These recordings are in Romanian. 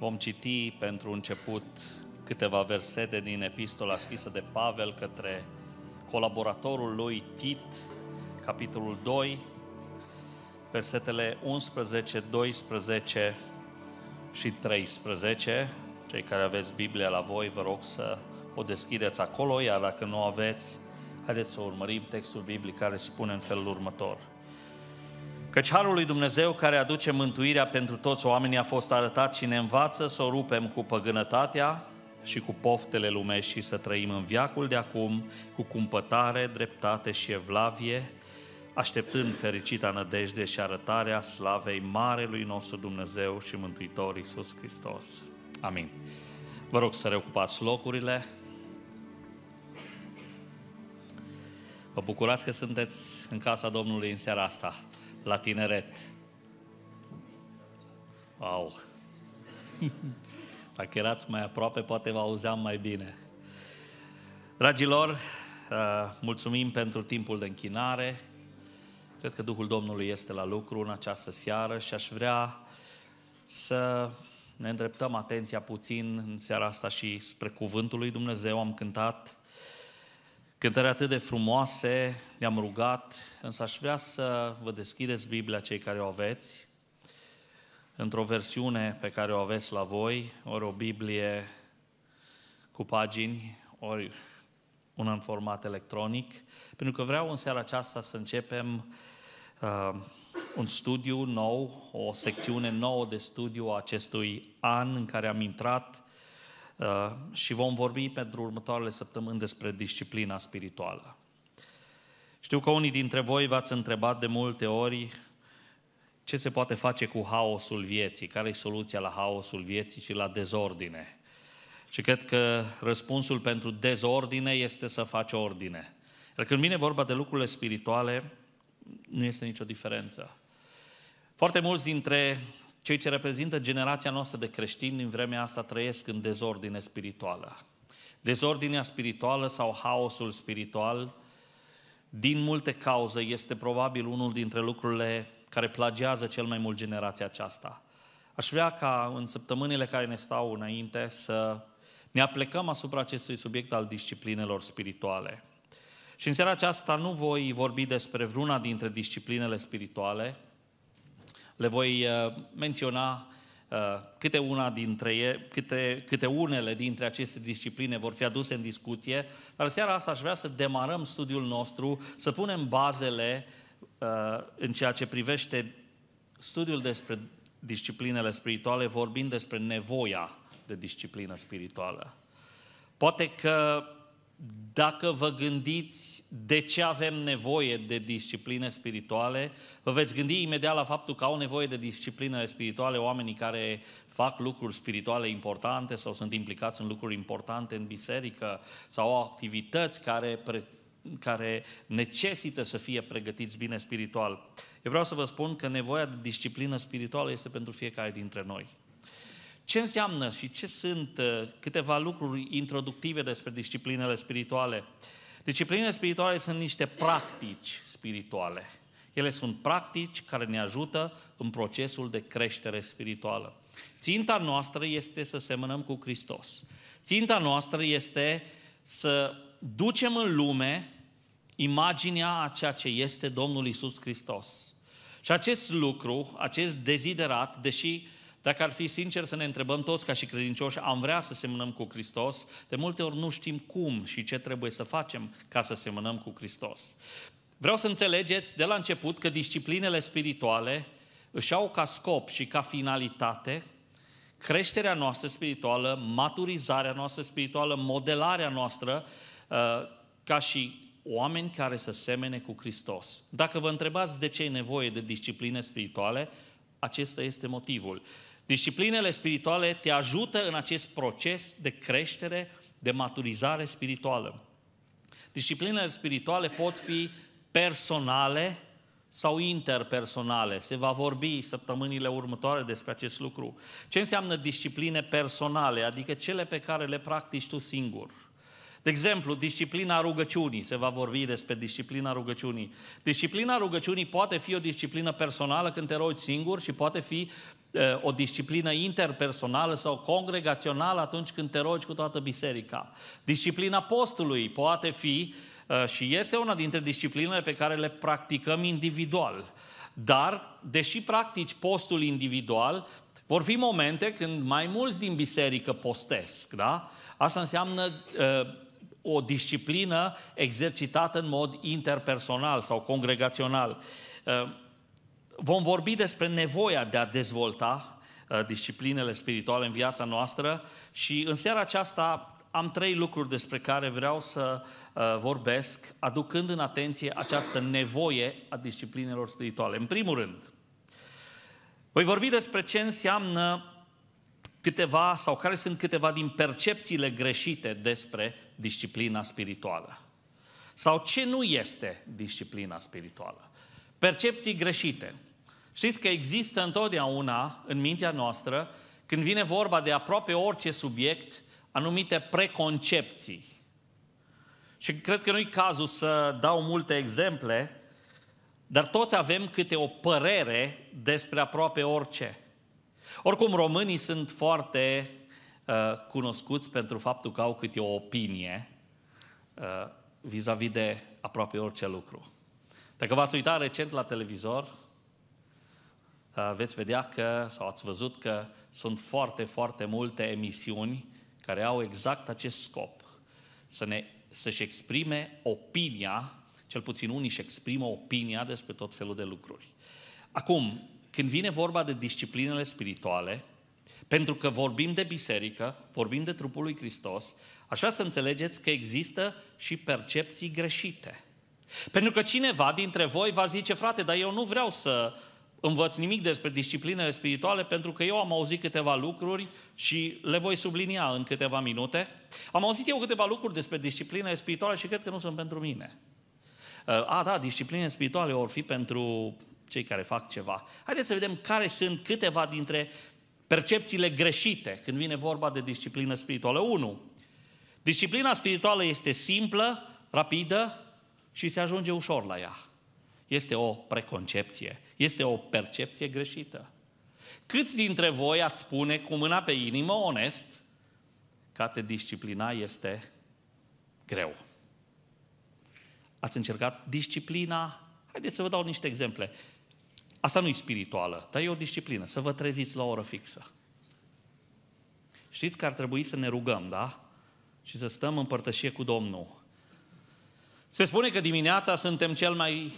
Vom citi pentru început câteva versete din epistola scrisă de Pavel către colaboratorul lui Tit, capitolul 2, versetele 11, 12 și 13. Cei care aveți Biblia la voi, vă rog să o deschideți acolo, iar dacă nu aveți, haideți să urmărim textul biblic care spune în felul următor – Căci harul lui Dumnezeu care aduce mântuirea pentru toți oamenii a fost arătat și ne învață să o rupem cu păgânătatea și cu poftele lumești și să trăim în viacul de acum cu cumpătare, dreptate și evlavie, așteptând fericita nădejde și arătarea slavei Marelui nostru Dumnezeu și Mântuitor Iisus Hristos. Amin. Vă rog să reocupați locurile. Vă bucurați că sunteți în casa Domnului în seara asta la tineret. Wow! Dacă erați mai aproape, poate vă auzeam mai bine. Dragilor, uh, mulțumim pentru timpul de închinare. Cred că Duhul Domnului este la lucru în această seară și aș vrea să ne îndreptăm atenția puțin în seara asta și spre Cuvântul lui Dumnezeu. Am cântat Cântări atât de frumoase, ne-am rugat, însă aș vrea să vă deschideți Biblia cei care o aveți, într-o versiune pe care o aveți la voi, ori o Biblie cu pagini, ori una în format electronic, pentru că vreau în seara aceasta să începem uh, un studiu nou, o secțiune nouă de studiu a acestui an în care am intrat Uh, și vom vorbi pentru următoarele săptămâni despre disciplina spirituală. Știu că unii dintre voi v-ați întrebat de multe ori ce se poate face cu haosul vieții, care e soluția la haosul vieții și la dezordine. Și cred că răspunsul pentru dezordine este să faci ordine. Iar când vine vorba de lucrurile spirituale, nu este nicio diferență. Foarte mulți dintre cei ce reprezintă generația noastră de creștini în vremea asta trăiesc în dezordine spirituală. Dezordinea spirituală sau haosul spiritual, din multe cauze, este probabil unul dintre lucrurile care plagează cel mai mult generația aceasta. Aș vrea ca în săptămânile care ne stau înainte să ne aplecăm asupra acestui subiect al disciplinelor spirituale. Și în seara aceasta nu voi vorbi despre vreuna dintre disciplinele spirituale, le voi uh, menționa uh, câte una dintre ele, câte, câte unele dintre aceste discipline vor fi aduse în discuție, dar seara asta aș vrea să demarăm studiul nostru, să punem bazele uh, în ceea ce privește studiul despre disciplinele spirituale, vorbind despre nevoia de disciplină spirituală. Poate că dacă vă gândiți de ce avem nevoie de discipline spirituale, vă veți gândi imediat la faptul că au nevoie de discipline spirituale oamenii care fac lucruri spirituale importante sau sunt implicați în lucruri importante în biserică sau au activități care, pre, care necesită să fie pregătiți bine spiritual. Eu vreau să vă spun că nevoia de disciplină spirituală este pentru fiecare dintre noi. Ce înseamnă și ce sunt uh, câteva lucruri introductive despre disciplinele spirituale? Disciplinele spirituale sunt niște practici spirituale. Ele sunt practici care ne ajută în procesul de creștere spirituală. Ținta noastră este să semănăm cu Hristos. Ținta noastră este să ducem în lume imaginea a ceea ce este Domnul Isus Hristos. Și acest lucru, acest deziderat, deși uh, dacă ar fi sincer să ne întrebăm toți ca și credincioși, am vrea să semănăm cu Hristos, de multe ori nu știm cum și ce trebuie să facem ca să semănăm cu Hristos. Vreau să înțelegeți de la început că disciplinele spirituale își au ca scop și ca finalitate creșterea noastră spirituală, maturizarea noastră spirituală, modelarea noastră uh, ca și oameni care să semene cu Hristos. Dacă vă întrebați de ce e nevoie de discipline spirituale, acesta este motivul. Disciplinele spirituale te ajută în acest proces de creștere, de maturizare spirituală. Disciplinele spirituale pot fi personale sau interpersonale. Se va vorbi săptămânile următoare despre acest lucru. Ce înseamnă discipline personale, adică cele pe care le practici tu singur? De exemplu, disciplina rugăciunii, se va vorbi despre disciplina rugăciunii. Disciplina rugăciunii poate fi o disciplină personală când te rogi singur și poate fi o disciplină interpersonală sau congregațională atunci când te rogi cu toată biserica. Disciplina postului poate fi și este una dintre disciplinele pe care le practicăm individual. Dar, deși practici postul individual, vor fi momente când mai mulți din biserică postesc, da? Asta înseamnă uh, o disciplină exercitată în mod interpersonal sau congregațional. Uh, Vom vorbi despre nevoia de a dezvolta uh, disciplinele spirituale în viața noastră și în seara aceasta am trei lucruri despre care vreau să uh, vorbesc, aducând în atenție această nevoie a disciplinelor spirituale. În primul rând, voi vorbi despre ce înseamnă câteva sau care sunt câteva din percepțiile greșite despre disciplina spirituală. Sau ce nu este disciplina spirituală. Percepții greșite. Știți că există întotdeauna în mintea noastră, când vine vorba de aproape orice subiect, anumite preconcepții. Și cred că nu-i cazul să dau multe exemple, dar toți avem câte o părere despre aproape orice. Oricum, românii sunt foarte uh, cunoscuți pentru faptul că au câte o opinie uh, vis-a-vis de aproape orice lucru. Dacă v-ați uitat recent la televizor, Uh, veți vedea că, sau ați văzut că sunt foarte, foarte multe emisiuni care au exact acest scop. Să ne, să-și exprime opinia, cel puțin unii își exprimă opinia despre tot felul de lucruri. Acum, când vine vorba de disciplinele spirituale, pentru că vorbim de biserică, vorbim de trupul lui Hristos, așa să înțelegeți că există și percepții greșite. Pentru că cineva dintre voi va zice, frate, dar eu nu vreau să învăț nimic despre disciplinele spirituale pentru că eu am auzit câteva lucruri și le voi sublinia în câteva minute. Am auzit eu câteva lucruri despre disciplinele spirituale și cred că nu sunt pentru mine. Uh, a, da, discipline spirituale or fi pentru cei care fac ceva. Haideți să vedem care sunt câteva dintre percepțiile greșite când vine vorba de disciplină spirituală. 1. Disciplina spirituală este simplă, rapidă și se ajunge ușor la ea. Este o preconcepție. Este o percepție greșită. Câți dintre voi ați spune cu mâna pe inimă, onest, că te disciplina este greu? Ați încercat disciplina? Haideți să vă dau niște exemple. Asta nu e spirituală, dar e o disciplină. Să vă treziți la o oră fixă. Știți că ar trebui să ne rugăm, da? Și să stăm în părtășie cu Domnul. Se spune că dimineața suntem cel mai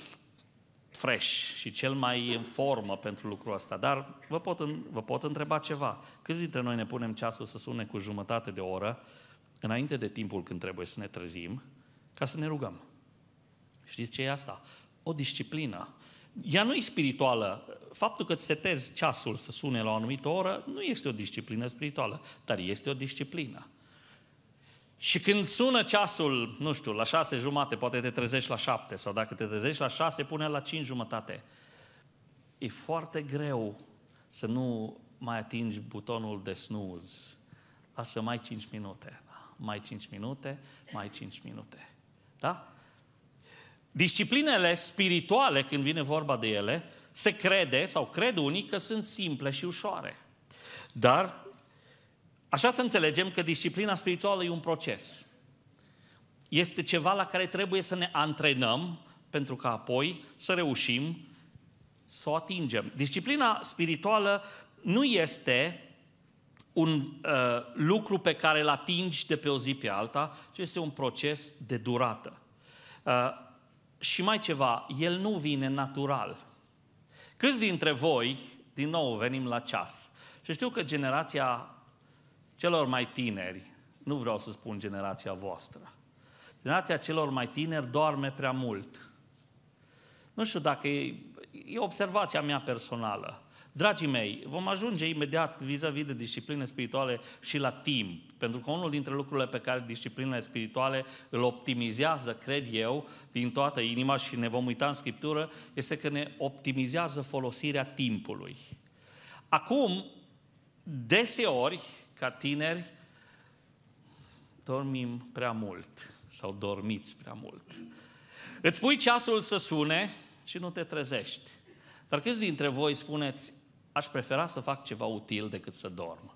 fresh și cel mai în formă pentru lucrul ăsta, dar vă pot, vă pot întreba ceva. Câți dintre noi ne punem ceasul să sune cu jumătate de oră înainte de timpul când trebuie să ne trezim ca să ne rugăm? Știți ce e asta? O disciplină. Ea nu e spirituală. Faptul că îți setezi ceasul să sune la o anumită oră nu este o disciplină spirituală, dar este o disciplină. Și când sună ceasul, nu știu, la șase jumate, poate te trezești la șapte, sau dacă te trezești la șase, pune la cinci jumătate. E foarte greu să nu mai atingi butonul de snooze. Lasă mai cinci minute, da, mai cinci minute, mai cinci minute. Da? Disciplinele spirituale, când vine vorba de ele, se crede sau cred unii că sunt simple și ușoare. Dar Așa să înțelegem că disciplina spirituală e un proces. Este ceva la care trebuie să ne antrenăm pentru că apoi să reușim să o atingem. Disciplina spirituală nu este un uh, lucru pe care îl atingi de pe o zi pe alta, ci este un proces de durată. Uh, și mai ceva, el nu vine natural. Câți dintre voi, din nou venim la ceas, și știu că generația celor mai tineri, nu vreau să spun generația voastră, generația celor mai tineri doarme prea mult. Nu știu dacă e, e observația mea personală. Dragii mei, vom ajunge imediat vis-a-vis de discipline spirituale și la timp, pentru că unul dintre lucrurile pe care disciplinele spirituale îl optimizează, cred eu, din toată inima și ne vom uita în Scriptură, este că ne optimizează folosirea timpului. Acum, deseori, ca tineri, dormim prea mult sau dormiți prea mult. Îți pui ceasul să sune și nu te trezești. Dar câți dintre voi spuneți, aș prefera să fac ceva util decât să dorm?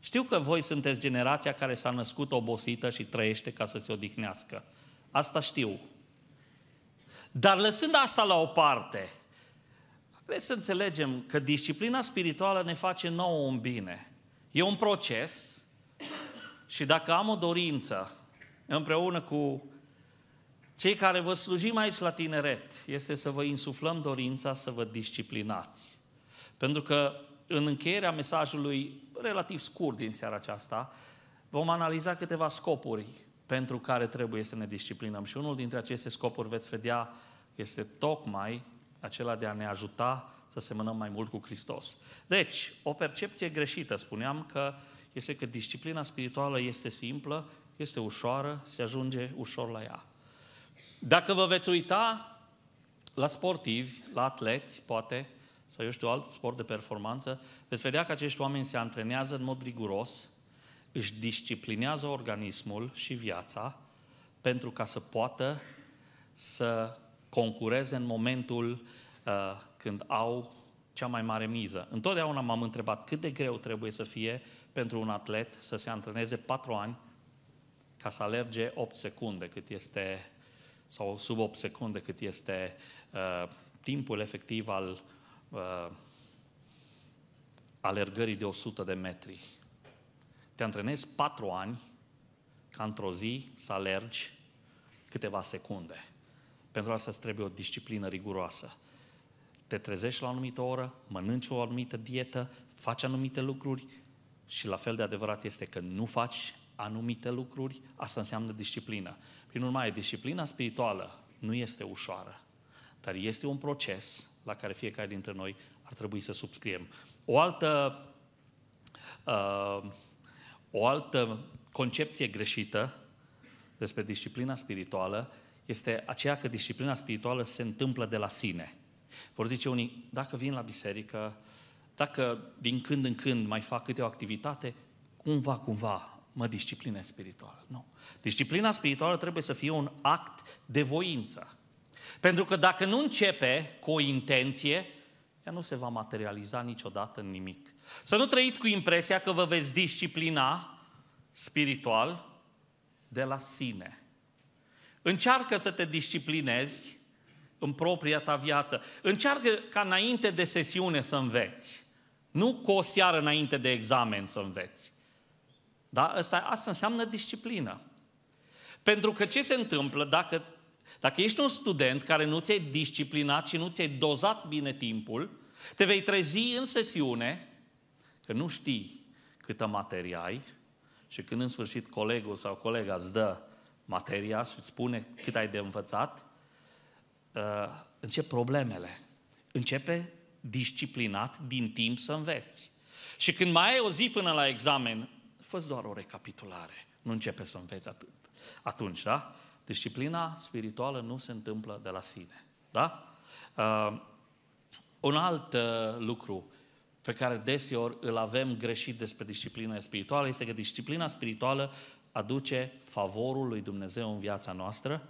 Știu că voi sunteți generația care s-a născut obosită și trăiește ca să se odihnească. Asta știu. Dar lăsând asta la o parte, Trebuie să înțelegem că disciplina spirituală ne face nouă un bine. E un proces și dacă am o dorință împreună cu cei care vă slujim aici la tineret, este să vă insuflăm dorința să vă disciplinați. Pentru că în încheierea mesajului relativ scurt din seara aceasta, vom analiza câteva scopuri pentru care trebuie să ne disciplinăm. Și unul dintre aceste scopuri veți vedea este tocmai acela de a ne ajuta să semănăm mai mult cu Hristos. Deci, o percepție greșită, spuneam că este că disciplina spirituală este simplă, este ușoară, se ajunge ușor la ea. Dacă vă veți uita la sportivi, la atleți, poate, sau eu știu, alt sport de performanță, veți vedea că acești oameni se antrenează în mod riguros, își disciplinează organismul și viața pentru ca să poată să concureze în momentul uh, când au cea mai mare miză. Întotdeauna m-am întrebat cât de greu trebuie să fie pentru un atlet să se antreneze patru ani ca să alerge 8 secunde cât este, sau sub 8 secunde cât este uh, timpul efectiv al uh, alergării de 100 de metri. Te antrenezi patru ani ca într-o zi să alergi câteva secunde. Pentru asta îți trebuie o disciplină riguroasă. Te trezești la o anumită oră, mănânci o anumită dietă, faci anumite lucruri și la fel de adevărat este că nu faci anumite lucruri, asta înseamnă disciplină. Prin urmare, disciplina spirituală nu este ușoară, dar este un proces la care fiecare dintre noi ar trebui să subscriem. O altă, uh, o altă concepție greșită despre disciplina spirituală este aceea că disciplina spirituală se întâmplă de la sine. Vor zice unii, dacă vin la biserică, dacă din când în când mai fac câte o activitate, cumva, cumva mă discipline spirituală. Nu. Disciplina spirituală trebuie să fie un act de voință. Pentru că dacă nu începe cu o intenție, ea nu se va materializa niciodată în nimic. Să nu trăiți cu impresia că vă veți disciplina spiritual de la sine. Încearcă să te disciplinezi în propria ta viață. Încearcă ca înainte de sesiune să înveți. Nu cu o seară înainte de examen să înveți. Da? Asta, asta înseamnă disciplină. Pentru că ce se întâmplă dacă, dacă ești un student care nu ți-ai disciplinat și nu ți-ai dozat bine timpul, te vei trezi în sesiune că nu știi câtă materie ai și când în sfârșit colegul sau colega îți dă materia și îți spune cât ai de învățat, uh, încep problemele. Începe disciplinat din timp să înveți. Și când mai ai o zi până la examen, fă doar o recapitulare. Nu începe să înveți atât. Atunci, da? Disciplina spirituală nu se întâmplă de la sine. Da? Uh, un alt uh, lucru pe care deseori îl avem greșit despre disciplina spirituală este că disciplina spirituală aduce favorul lui Dumnezeu în viața noastră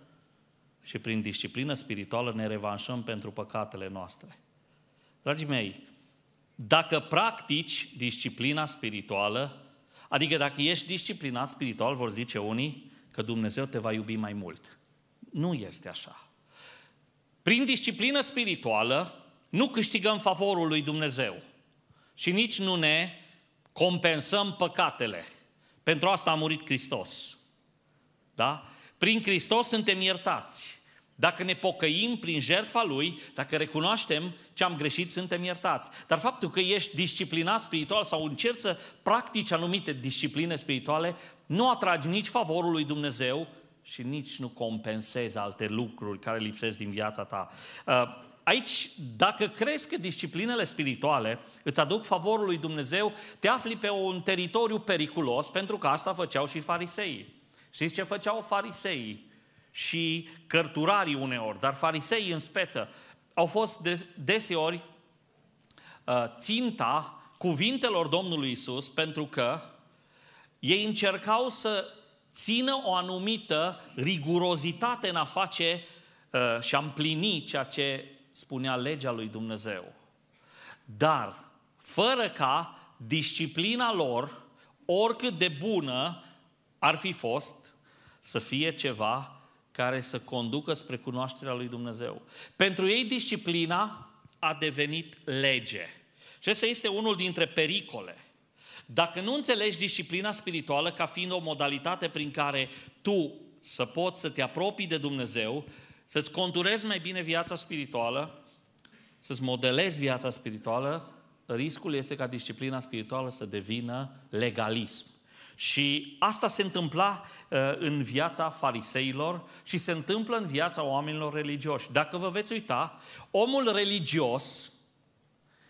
și prin disciplină spirituală ne revanșăm pentru păcatele noastre. Dragii mei, dacă practici disciplina spirituală, adică dacă ești disciplinat spiritual, vor zice unii că Dumnezeu te va iubi mai mult. Nu este așa. Prin disciplină spirituală nu câștigăm favorul lui Dumnezeu și nici nu ne compensăm păcatele. Pentru asta a murit Hristos. Da? Prin Hristos suntem iertați. Dacă ne pocăim prin jertfa Lui, dacă recunoaștem ce am greșit, suntem iertați. Dar faptul că ești disciplinat spiritual sau încerci să practici anumite discipline spirituale, nu atragi nici favorul lui Dumnezeu și nici nu compensezi alte lucruri care lipsesc din viața ta. Uh, Aici, dacă crezi că disciplinele spirituale îți aduc favorul lui Dumnezeu, te afli pe un teritoriu periculos, pentru că asta făceau și fariseii. Știți ce făceau fariseii și cărturarii uneori, dar fariseii în speță au fost deseori uh, ținta cuvintelor Domnului Isus, pentru că ei încercau să țină o anumită rigurozitate în a face uh, și a împlini ceea ce spunea legea lui Dumnezeu. Dar, fără ca disciplina lor, oricât de bună ar fi fost, să fie ceva care să conducă spre cunoașterea lui Dumnezeu. Pentru ei, disciplina a devenit lege. Și ăsta este unul dintre pericole. Dacă nu înțelegi disciplina spirituală ca fiind o modalitate prin care tu să poți să te apropii de Dumnezeu, să-ți conturezi mai bine viața spirituală, să-ți modelezi viața spirituală, riscul este ca disciplina spirituală să devină legalism. Și asta se întâmpla uh, în viața fariseilor și se întâmplă în viața oamenilor religioși. Dacă vă veți uita, omul religios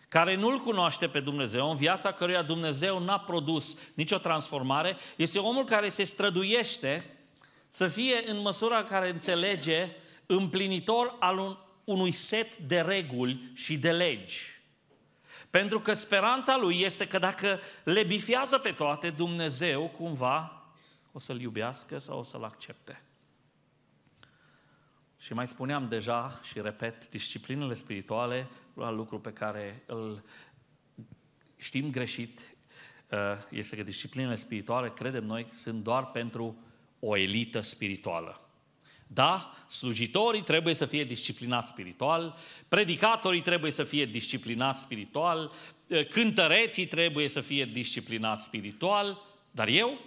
care nu-L cunoaște pe Dumnezeu, în viața căruia Dumnezeu n-a produs nicio transformare, este omul care se străduiește să fie în măsura care înțelege împlinitor al un, unui set de reguli și de legi. Pentru că speranța lui este că dacă le bifiază pe toate, Dumnezeu cumva o să-l iubească sau o să-l accepte. Și mai spuneam deja și repet, disciplinele spirituale, la lucru pe care îl știm greșit, uh, este că disciplinele spirituale, credem noi, sunt doar pentru o elită spirituală. Da, slujitorii trebuie să fie disciplinați spiritual, predicatorii trebuie să fie disciplinați spiritual, eh, cântăreții trebuie să fie disciplinați spiritual, dar eu,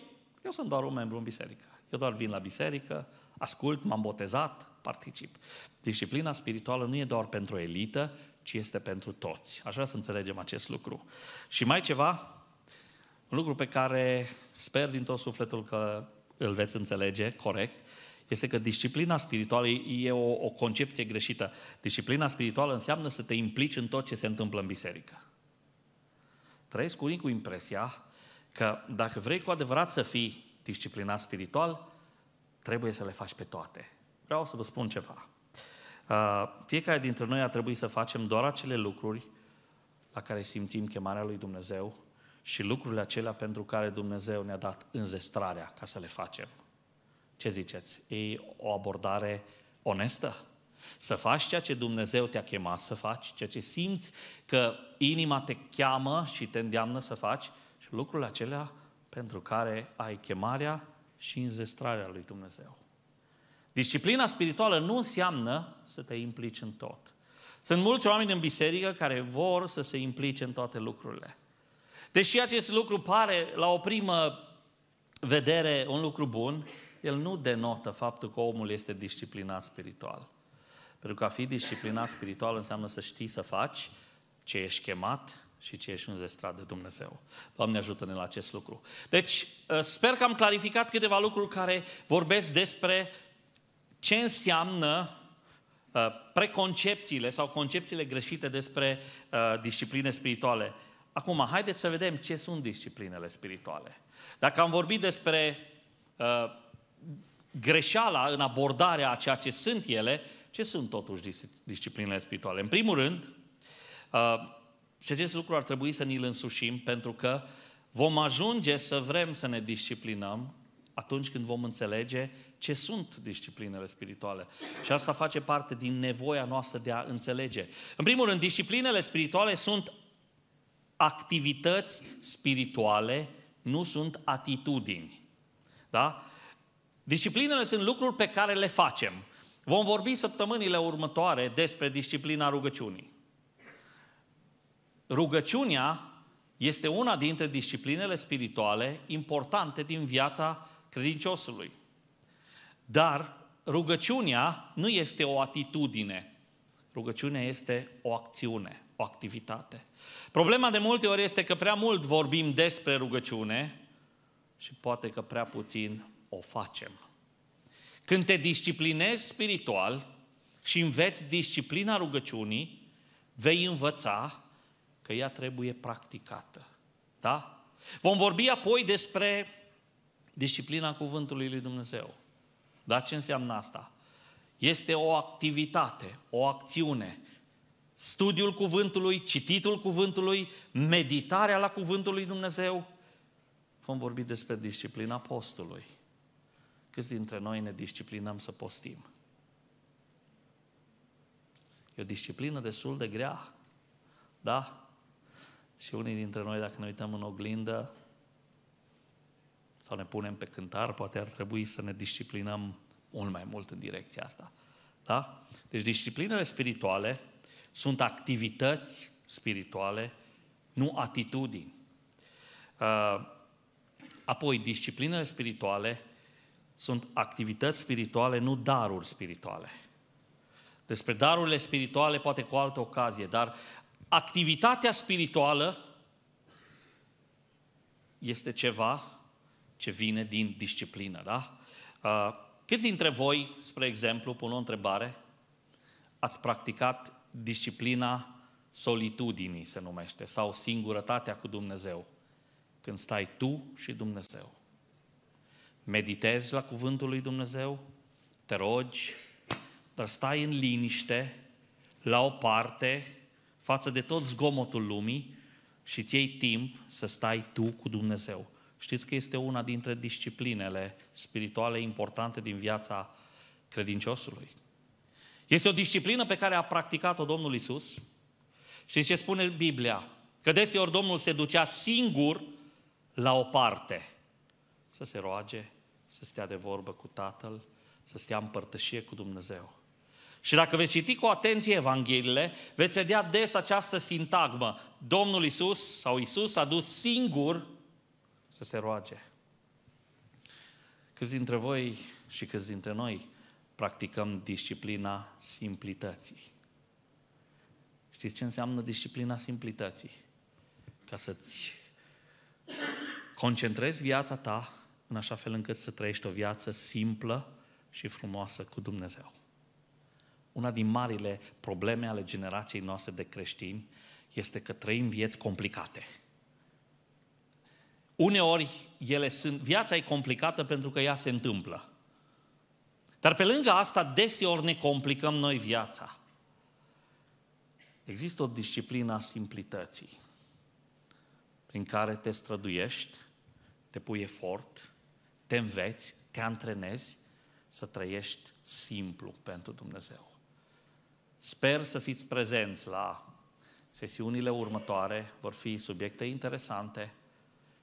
eu sunt doar un membru în biserică. Eu doar vin la biserică, ascult, m-am botezat, particip. Disciplina spirituală nu e doar pentru elită, ci este pentru toți. Aș vrea să înțelegem acest lucru. Și mai ceva, un lucru pe care sper din tot sufletul că îl veți înțelege corect, este că disciplina spirituală e o, o concepție greșită. Disciplina spirituală înseamnă să te implici în tot ce se întâmplă în biserică. Trăiesc unii cu impresia că dacă vrei cu adevărat să fii disciplinat spiritual, trebuie să le faci pe toate. Vreau să vă spun ceva. Uh, fiecare dintre noi a trebuit să facem doar acele lucruri la care simțim chemarea lui Dumnezeu și lucrurile acelea pentru care Dumnezeu ne-a dat înzestrarea ca să le facem. Ce ziceți? E o abordare onestă? Să faci ceea ce Dumnezeu te-a chemat să faci, ceea ce simți că inima te cheamă și te îndeamnă să faci și lucrurile acelea pentru care ai chemarea și înzestrarea lui Dumnezeu. Disciplina spirituală nu înseamnă să te implici în tot. Sunt mulți oameni în biserică care vor să se implice în toate lucrurile. Deși acest lucru pare la o primă vedere un lucru bun, el nu denotă faptul că omul este disciplinat spiritual. Pentru că a fi disciplinat spiritual înseamnă să știi să faci ce ești chemat și ce ești înzestrat de Dumnezeu. Doamne ajută-ne la acest lucru. Deci, ă, sper că am clarificat câteva lucruri care vorbesc despre ce înseamnă ă, preconcepțiile sau concepțiile greșite despre ă, discipline spirituale. Acum, haideți să vedem ce sunt disciplinele spirituale. Dacă am vorbit despre uh, greșeala în abordarea a ceea ce sunt ele, ce sunt totuși disciplinele spirituale? În primul rând, uh, și acest lucru ar trebui să ni-l însușim pentru că vom ajunge să vrem să ne disciplinăm atunci când vom înțelege ce sunt disciplinele spirituale. Și asta face parte din nevoia noastră de a înțelege. În primul rând, disciplinele spirituale sunt activități spirituale, nu sunt atitudini. Da? Disciplinele sunt lucruri pe care le facem. Vom vorbi săptămânile următoare despre disciplina rugăciunii. Rugăciunea este una dintre disciplinele spirituale importante din viața credinciosului. Dar rugăciunea nu este o atitudine. Rugăciunea este o acțiune, o activitate. Problema de multe ori este că prea mult vorbim despre rugăciune și poate că prea puțin o facem. Când te disciplinezi spiritual și înveți disciplina rugăciunii, vei învăța că ea trebuie practicată. Da? Vom vorbi apoi despre disciplina cuvântului lui Dumnezeu. Dar ce înseamnă asta? Este o activitate, o acțiune. Studiul cuvântului, cititul cuvântului, meditarea la cuvântul lui Dumnezeu. Vom vorbi despre disciplina postului. Câți dintre noi ne disciplinăm să postim? E o disciplină destul de grea, da? Și unii dintre noi, dacă ne uităm în oglindă sau ne punem pe cântar, poate ar trebui să ne disciplinăm mult mai mult în direcția asta. Da? Deci disciplinele spirituale sunt activități spirituale, nu atitudini. Uh, apoi, disciplinele spirituale sunt activități spirituale, nu daruri spirituale. Despre darurile spirituale poate cu altă ocazie, dar activitatea spirituală este ceva ce vine din disciplină, da? Uh, câți dintre voi, spre exemplu, pun o întrebare, ați practicat disciplina solitudinii, se numește, sau singurătatea cu Dumnezeu, când stai tu și Dumnezeu? meditezi la cuvântul lui Dumnezeu, te rogi, dar stai în liniște, la o parte, față de tot zgomotul lumii și îți iei timp să stai tu cu Dumnezeu. Știți că este una dintre disciplinele spirituale importante din viața credinciosului. Este o disciplină pe care a practicat-o Domnul Isus. Și ce spune Biblia? Că deseori Domnul se ducea singur la o parte să se roage, să stea de vorbă cu Tatăl, să stea în părtășie cu Dumnezeu. Și dacă veți citi cu atenție Evangheliile, veți vedea des această sintagmă. Domnul Isus sau Isus a dus singur să se roage. Câți dintre voi și câți dintre noi practicăm disciplina simplității? Știți ce înseamnă disciplina simplității? Ca să-ți concentrezi viața ta în așa fel încât să trăiești o viață simplă și frumoasă cu Dumnezeu. Una din marile probleme ale generației noastre de creștini este că trăim vieți complicate. Uneori ele sunt, viața e complicată pentru că ea se întâmplă. Dar pe lângă asta, deseori ne complicăm noi viața. Există o disciplină a simplității prin care te străduiești, te pui efort, te înveți, te antrenezi să trăiești simplu pentru Dumnezeu. Sper să fiți prezenți la sesiunile următoare, vor fi subiecte interesante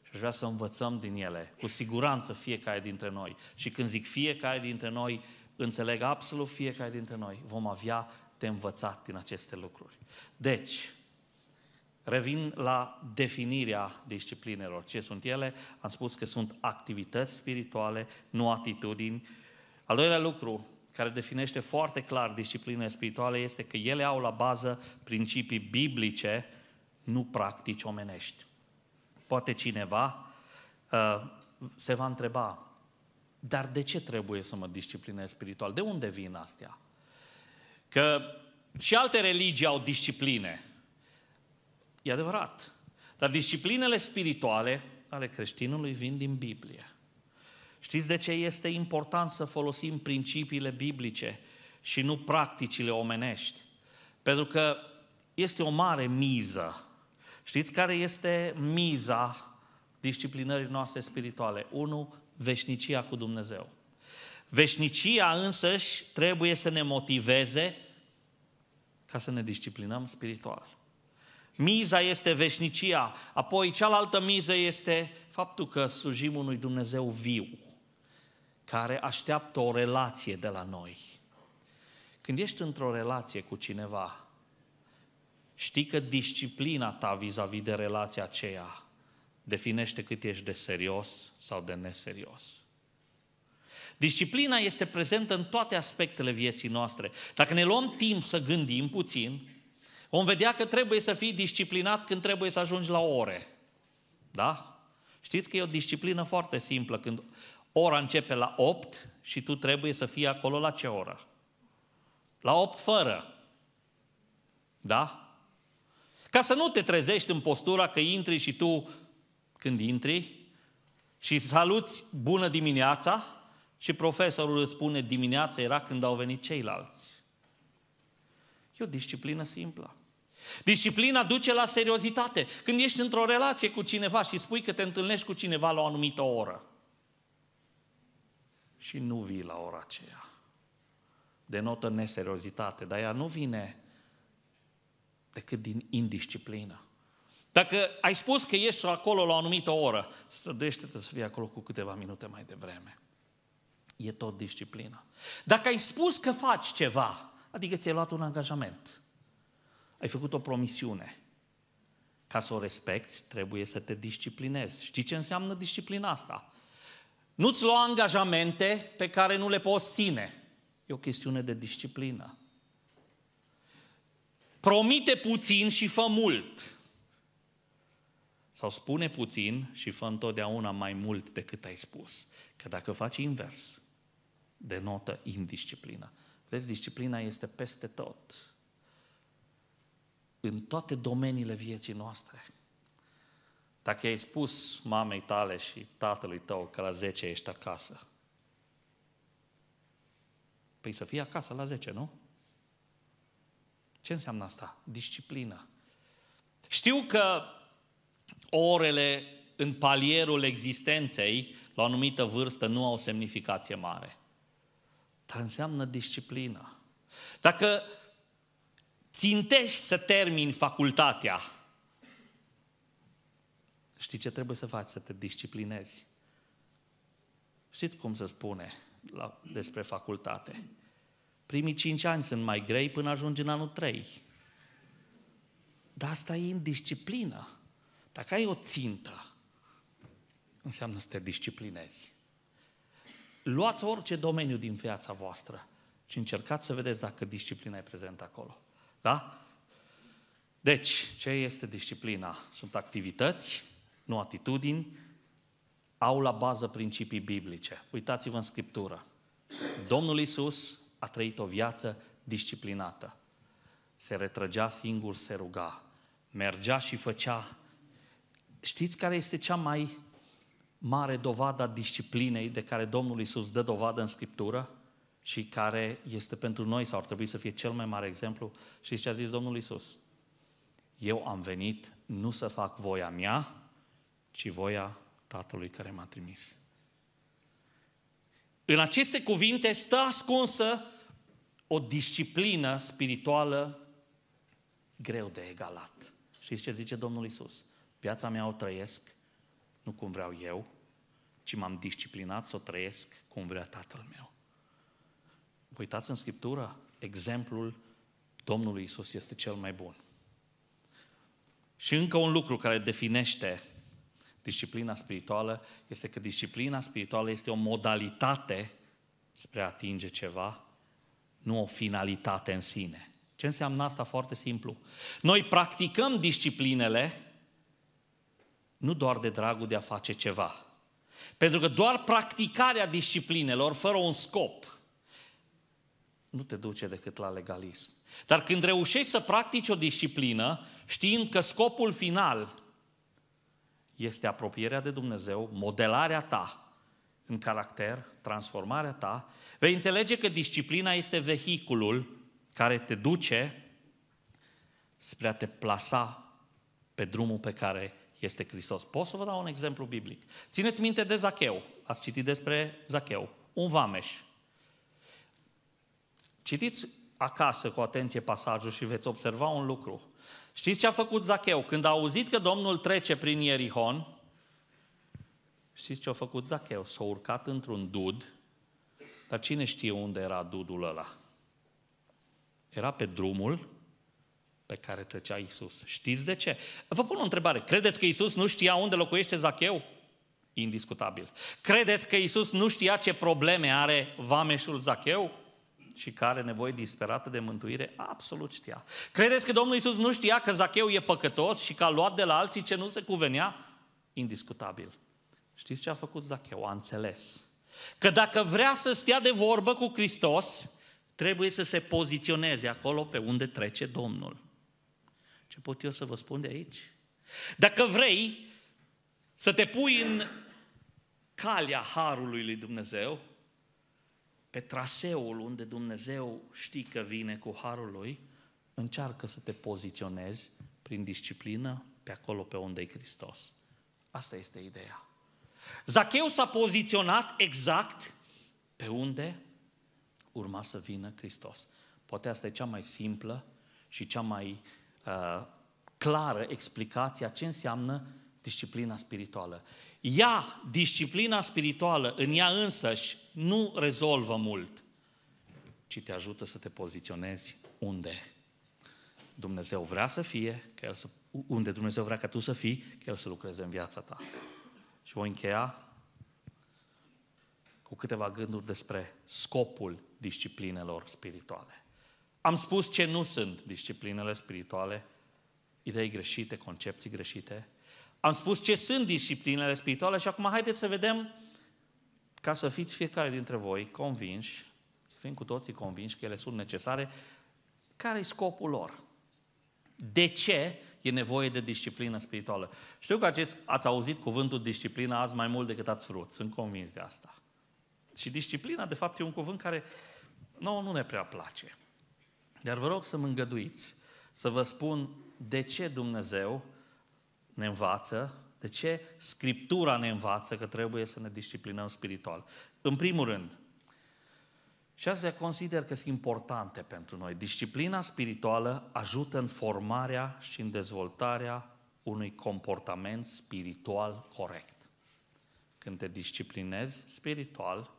și aș vrea să învățăm din ele, cu siguranță fiecare dintre noi. Și când zic fiecare dintre noi, înțeleg absolut fiecare dintre noi. Vom avea de învățat din aceste lucruri. Deci, Revin la definirea disciplinelor. Ce sunt ele? Am spus că sunt activități spirituale, nu atitudini. Al doilea lucru care definește foarte clar disciplinele spirituale este că ele au la bază principii biblice, nu practici omenești. Poate cineva uh, se va întreba, dar de ce trebuie să mă disciplinez spiritual? De unde vin astea? Că și alte religii au discipline. E adevărat. Dar disciplinele spirituale ale creștinului vin din Biblie. Știți de ce este important să folosim principiile biblice și nu practicile omenești? Pentru că este o mare miză. Știți care este miza disciplinării noastre spirituale? Unu Veșnicia cu Dumnezeu. Veșnicia însăși trebuie să ne motiveze ca să ne disciplinăm spiritual. Miza este veșnicia. Apoi cealaltă miză este faptul că slujim unui Dumnezeu viu, care așteaptă o relație de la noi. Când ești într-o relație cu cineva, știi că disciplina ta vis-a-vis de relația aceea definește cât ești de serios sau de neserios. Disciplina este prezentă în toate aspectele vieții noastre. Dacă ne luăm timp să gândim puțin, Vom vedea că trebuie să fii disciplinat când trebuie să ajungi la ore. Da? Știți că e o disciplină foarte simplă când ora începe la 8 și tu trebuie să fii acolo la ce oră? La 8 fără. Da? Ca să nu te trezești în postura că intri și tu când intri și saluți bună dimineața și profesorul îți spune dimineața era când au venit ceilalți. E o disciplină simplă. Disciplina duce la seriozitate. Când ești într-o relație cu cineva și spui că te întâlnești cu cineva la o anumită oră și nu vii la ora aceea, denotă neseriozitate, dar ea nu vine decât din indisciplină. Dacă ai spus că ești acolo la o anumită oră, străduiește-te să fii acolo cu câteva minute mai devreme. E tot disciplină. Dacă ai spus că faci ceva Adică ți-ai luat un angajament. Ai făcut o promisiune. Ca să o respecti, trebuie să te disciplinezi. Știi ce înseamnă disciplina asta? Nu-ți lua angajamente pe care nu le poți ține. E o chestiune de disciplină. Promite puțin și fă mult. Sau spune puțin și fă întotdeauna mai mult decât ai spus. Că dacă faci invers, denotă indisciplină. Vedeți, disciplina este peste tot. În toate domeniile vieții noastre. Dacă ai spus mamei tale și tatălui tău că la 10 ești acasă, păi să fii acasă la 10, nu? Ce înseamnă asta? Disciplina. Știu că orele în palierul existenței, la o anumită vârstă, nu au semnificație mare dar înseamnă disciplina. Dacă țintești să termini facultatea, știi ce trebuie să faci? Să te disciplinezi. Știți cum se spune la, despre facultate? Primii cinci ani sunt mai grei până ajungi în anul trei Dar asta e în disciplină. Dacă ai o țintă, înseamnă să te disciplinezi luați orice domeniu din viața voastră și încercați să vedeți dacă disciplina e prezentă acolo. Da? Deci, ce este disciplina? Sunt activități, nu atitudini, au la bază principii biblice. Uitați-vă în Scriptură. Domnul Isus a trăit o viață disciplinată. Se retrăgea singur, se ruga. Mergea și făcea. Știți care este cea mai mare dovada disciplinei de care Domnul Iisus dă dovadă în Scriptură și care este pentru noi sau ar trebui să fie cel mai mare exemplu. Și ce a zis Domnul Iisus? Eu am venit nu să fac voia mea, ci voia Tatălui care m-a trimis. În aceste cuvinte stă ascunsă o disciplină spirituală greu de egalat. Și ce zice Domnul Isus? Viața mea o trăiesc nu cum vreau eu, ci m-am disciplinat să o trăiesc cum vrea Tatăl meu. Uitați în Scriptură, exemplul Domnului Isus este cel mai bun. Și încă un lucru care definește disciplina spirituală este că disciplina spirituală este o modalitate spre a atinge ceva, nu o finalitate în sine. Ce înseamnă asta? Foarte simplu. Noi practicăm disciplinele nu doar de dragul de a face ceva. Pentru că doar practicarea disciplinelor, fără un scop, nu te duce decât la legalism. Dar când reușești să practici o disciplină, știind că scopul final este apropierea de Dumnezeu, modelarea ta în caracter, transformarea ta, vei înțelege că disciplina este vehiculul care te duce spre a te plasa pe drumul pe care este Hristos. Pot să vă dau un exemplu biblic. Țineți minte de Zacheu. Ați citit despre Zacheu. Un vameș. Citiți acasă cu atenție pasajul și veți observa un lucru. Știți ce a făcut Zacheu? Când a auzit că Domnul trece prin Ierihon, știți ce a făcut Zacheu? S-a urcat într-un dud, dar cine știe unde era dudul ăla? Era pe drumul pe care trecea Isus. Știți de ce? Vă pun o întrebare. Credeți că Isus nu știa unde locuiește Zacheu? Indiscutabil. Credeți că Isus nu știa ce probleme are vameșul Zacheu? și care are nevoie disperată de mântuire? Absolut știa. Credeți că Domnul Isus nu știa că Zacheu e păcătos și că a luat de la alții ce nu se cuvenea? Indiscutabil. Știți ce a făcut Zacheu? A înțeles. Că dacă vrea să stea de vorbă cu Hristos, trebuie să se poziționeze acolo pe unde trece Domnul. Ce pot eu să vă spun de aici? Dacă vrei să te pui în calea harului lui Dumnezeu, pe traseul unde Dumnezeu știi că vine cu harul lui, încearcă să te poziționezi prin disciplină pe acolo pe unde e Hristos. Asta este ideea. Zacheu s-a poziționat exact pe unde urma să vină Hristos. Poate asta e cea mai simplă și cea mai uh, Uh, clară explicația ce înseamnă disciplina spirituală. Ea, disciplina spirituală, în ea însăși, nu rezolvă mult, ci te ajută să te poziționezi unde Dumnezeu vrea să fie, că El să, unde Dumnezeu vrea ca tu să fii, că El să lucreze în viața ta. Și voi încheia cu câteva gânduri despre scopul disciplinelor spirituale. Am spus ce nu sunt disciplinele spirituale, idei greșite, concepții greșite. Am spus ce sunt disciplinele spirituale și acum haideți să vedem, ca să fiți fiecare dintre voi convinși, să fim cu toții convinși că ele sunt necesare, care e scopul lor? De ce e nevoie de disciplină spirituală? Știu că acest, ați auzit cuvântul disciplină azi mai mult decât ați vrut. Sunt convins de asta. Și disciplina, de fapt, e un cuvânt care nouă nu ne prea place. Dar vă rog să mă îngăduiți să vă spun de ce Dumnezeu ne învață, de ce Scriptura ne învață că trebuie să ne disciplinăm spiritual. În primul rând, și astea consider că sunt importante pentru noi. Disciplina spirituală ajută în formarea și în dezvoltarea unui comportament spiritual corect. Când te disciplinezi spiritual,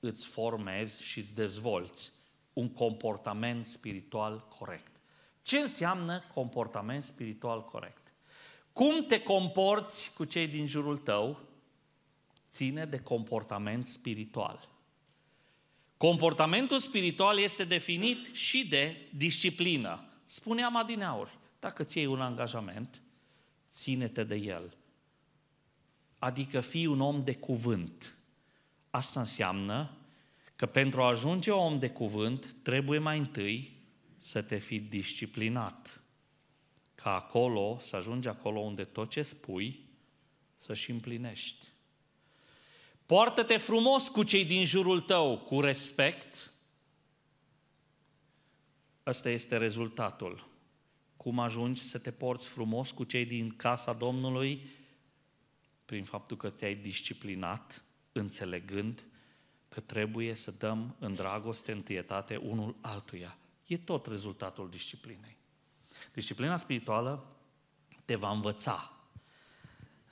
îți formezi și îți dezvolți un comportament spiritual corect. Ce înseamnă comportament spiritual corect? Cum te comporți cu cei din jurul tău ține de comportament spiritual. Comportamentul spiritual este definit și de disciplină. Spuneam adineauri, dacă ți iei un angajament, ține-te de el. Adică fii un om de cuvânt. Asta înseamnă că pentru a ajunge om de cuvânt, trebuie mai întâi să te fi disciplinat. Ca acolo, să ajungi acolo unde tot ce spui, să și împlinești. Poartă-te frumos cu cei din jurul tău, cu respect. Ăsta este rezultatul. Cum ajungi să te porți frumos cu cei din casa Domnului? Prin faptul că te-ai disciplinat, înțelegând că trebuie să dăm în dragoste, întâietate unul altuia. E tot rezultatul disciplinei. Disciplina spirituală te va învăța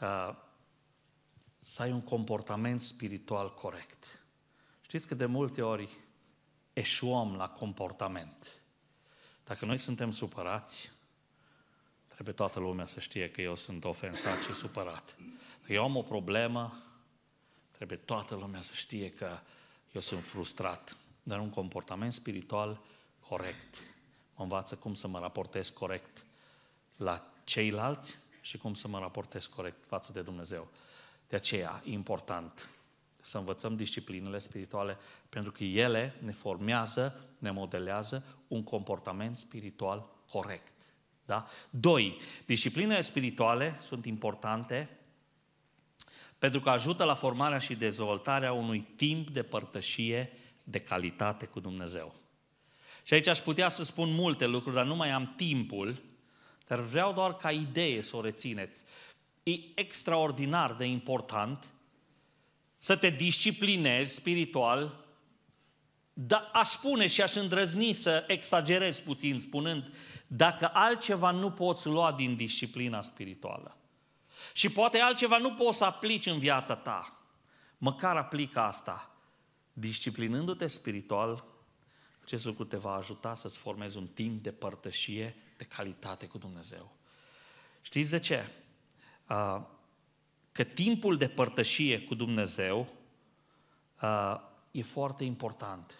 uh, să ai un comportament spiritual corect. Știți că de multe ori eșuăm la comportament. Dacă noi suntem supărați, trebuie toată lumea să știe că eu sunt ofensat și supărat. Dacă eu am o problemă, trebuie toată lumea să știe că eu sunt frustrat, dar un comportament spiritual corect. Mă învață cum să mă raportez corect la ceilalți și cum să mă raportez corect față de Dumnezeu. De aceea, important să învățăm disciplinele spirituale, pentru că ele ne formează, ne modelează un comportament spiritual corect. Da? Doi, disciplinele spirituale sunt importante pentru că ajută la formarea și dezvoltarea unui timp de părtășie de calitate cu Dumnezeu. Și aici aș putea să spun multe lucruri, dar nu mai am timpul, dar vreau doar ca idee să o rețineți. E extraordinar de important să te disciplinezi spiritual, dar aș spune și aș îndrăzni să exagerez puțin spunând, dacă altceva nu poți lua din disciplina spirituală. Și poate altceva nu poți să aplici în viața ta. Măcar aplică asta. Disciplinându-te spiritual, acest lucru te va ajuta să-ți formezi un timp de părtășie, de calitate cu Dumnezeu. Știți de ce? Că timpul de părtășie cu Dumnezeu e foarte important.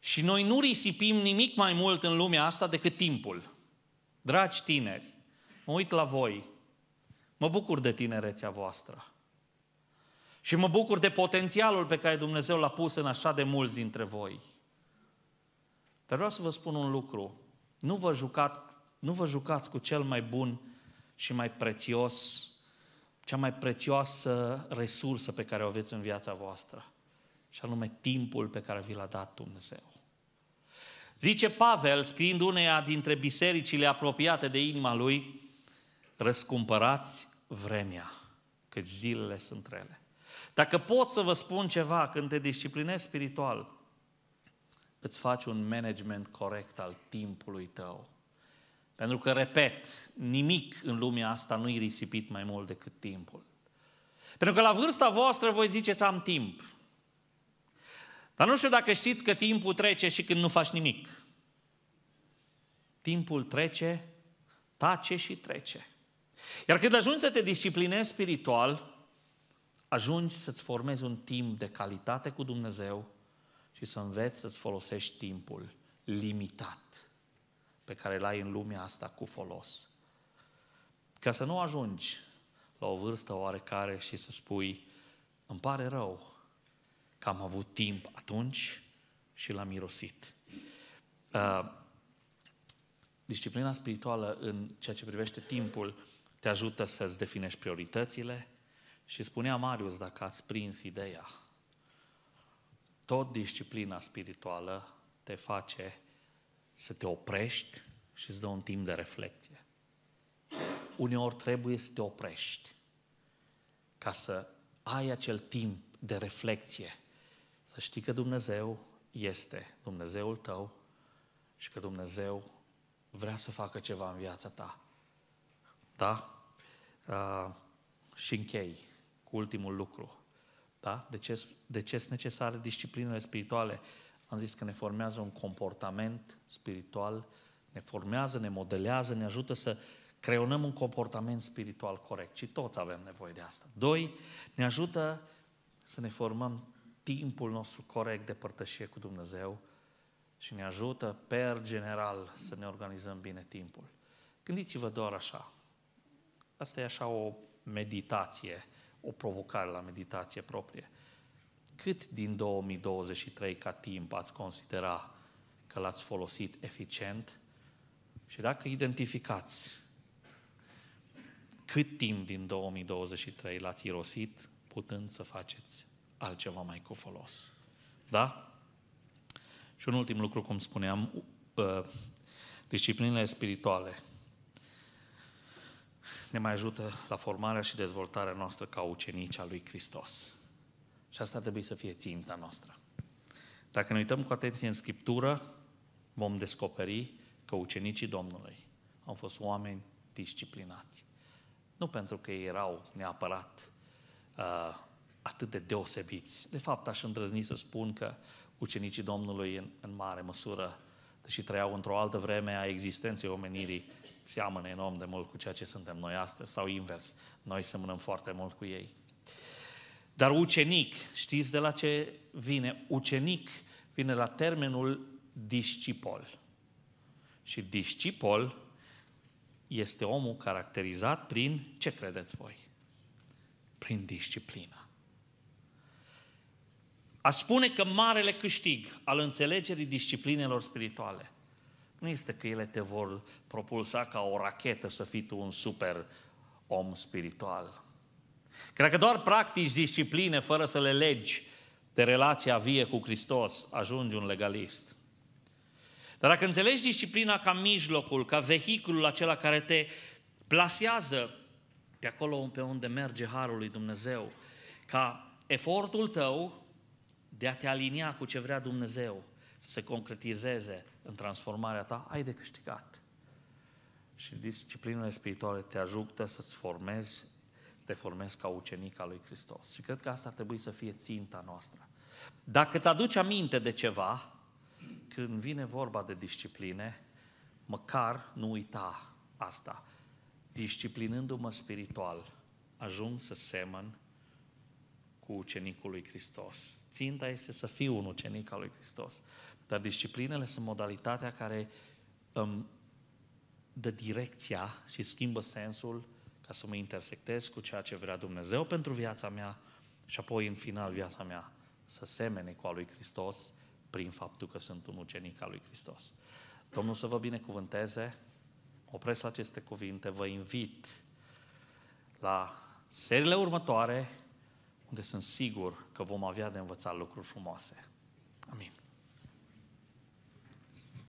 Și noi nu risipim nimic mai mult în lumea asta decât timpul. Dragi tineri, mă uit la voi, Mă bucur de tinerețea voastră. Și mă bucur de potențialul pe care Dumnezeu l-a pus în așa de mulți dintre voi. Dar vreau să vă spun un lucru. Nu vă, jucat, nu vă jucați cu cel mai bun și mai prețios, cea mai prețioasă resursă pe care o aveți în viața voastră. Și anume timpul pe care vi l-a dat Dumnezeu. Zice Pavel, scriind uneia dintre bisericile apropiate de inima lui, răscumpărați vremea, că zilele sunt rele. Dacă pot să vă spun ceva, când te disciplinezi spiritual, îți faci un management corect al timpului tău. Pentru că, repet, nimic în lumea asta nu-i risipit mai mult decât timpul. Pentru că la vârsta voastră voi ziceți am timp. Dar nu știu dacă știți că timpul trece și când nu faci nimic. Timpul trece, tace și trece. Iar când ajungi să te disciplinezi spiritual, ajungi să-ți formezi un timp de calitate cu Dumnezeu și să înveți să-ți folosești timpul limitat pe care îl ai în lumea asta cu folos. Ca să nu ajungi la o vârstă oarecare și să spui, îmi pare rău că am avut timp atunci și l-am mirosit. Uh, disciplina spirituală în ceea ce privește timpul te ajută să-ți definești prioritățile și spunea Marius, dacă ați prins ideea, tot disciplina spirituală te face să te oprești și îți dă un timp de reflecție. Uneori trebuie să te oprești ca să ai acel timp de reflecție, să știi că Dumnezeu este Dumnezeul tău și că Dumnezeu vrea să facă ceva în viața ta. Da? Uh, și închei cu ultimul lucru. Da? De ce, de ce sunt necesare disciplinele spirituale? Am zis că ne formează un comportament spiritual, ne formează, ne modelează, ne ajută să creionăm un comportament spiritual corect. Și toți avem nevoie de asta. Doi, ne ajută să ne formăm timpul nostru corect de părtășie cu Dumnezeu și ne ajută, per general, să ne organizăm bine timpul. Gândiți-vă doar așa. Asta e așa o meditație, o provocare la meditație proprie. Cât din 2023 ca timp ați considera că l-ați folosit eficient? Și dacă identificați cât timp din 2023 l-ați irosit, putând să faceți altceva mai cu folos. Da? Și un ultim lucru, cum spuneam, uh, disciplinele spirituale ne mai ajută la formarea și dezvoltarea noastră ca ucenici a lui Hristos. Și asta trebuie să fie ținta noastră. Dacă ne uităm cu atenție în Scriptură, vom descoperi că ucenicii Domnului au fost oameni disciplinați. Nu pentru că ei erau neapărat uh, atât de deosebiți. De fapt, aș îndrăzni să spun că ucenicii Domnului, în, în mare măsură, deși trăiau într-o altă vreme a existenței omenirii, seamănă enorm de mult cu ceea ce suntem noi astăzi, sau invers, noi semănăm foarte mult cu ei. Dar ucenic, știți de la ce vine? Ucenic vine la termenul discipol. Și discipol este omul caracterizat prin ce credeți voi? Prin disciplină. Aș spune că marele câștig al înțelegerii disciplinelor spirituale nu este că ele te vor propulsa ca o rachetă să fii tu un super om spiritual. Că dacă doar practici discipline fără să le legi de relația vie cu Hristos, ajungi un legalist. Dar dacă înțelegi disciplina ca mijlocul, ca vehiculul acela care te plasează pe acolo pe unde merge Harul lui Dumnezeu, ca efortul tău de a te alinia cu ce vrea Dumnezeu, se concretizeze în transformarea ta, ai de câștigat. Și disciplinele spirituale te ajută să-ți formezi, să te formezi ca ucenic al lui Hristos. Și cred că asta ar trebui să fie ținta noastră. Dacă îți aduci aminte de ceva, când vine vorba de discipline, măcar nu uita asta. Disciplinându-mă spiritual, ajung să semăn cu ucenicul lui Hristos. Ținta este să fiu un ucenic al lui Hristos. Dar disciplinele sunt modalitatea care îmi um, dă direcția și schimbă sensul ca să mă intersectez cu ceea ce vrea Dumnezeu pentru viața mea și apoi în final viața mea să semene cu a lui Hristos prin faptul că sunt un ucenic al lui Hristos. Domnul să vă binecuvânteze, opresc aceste cuvinte, vă invit la seriile următoare unde sunt sigur că vom avea de învățat lucruri frumoase. Amin.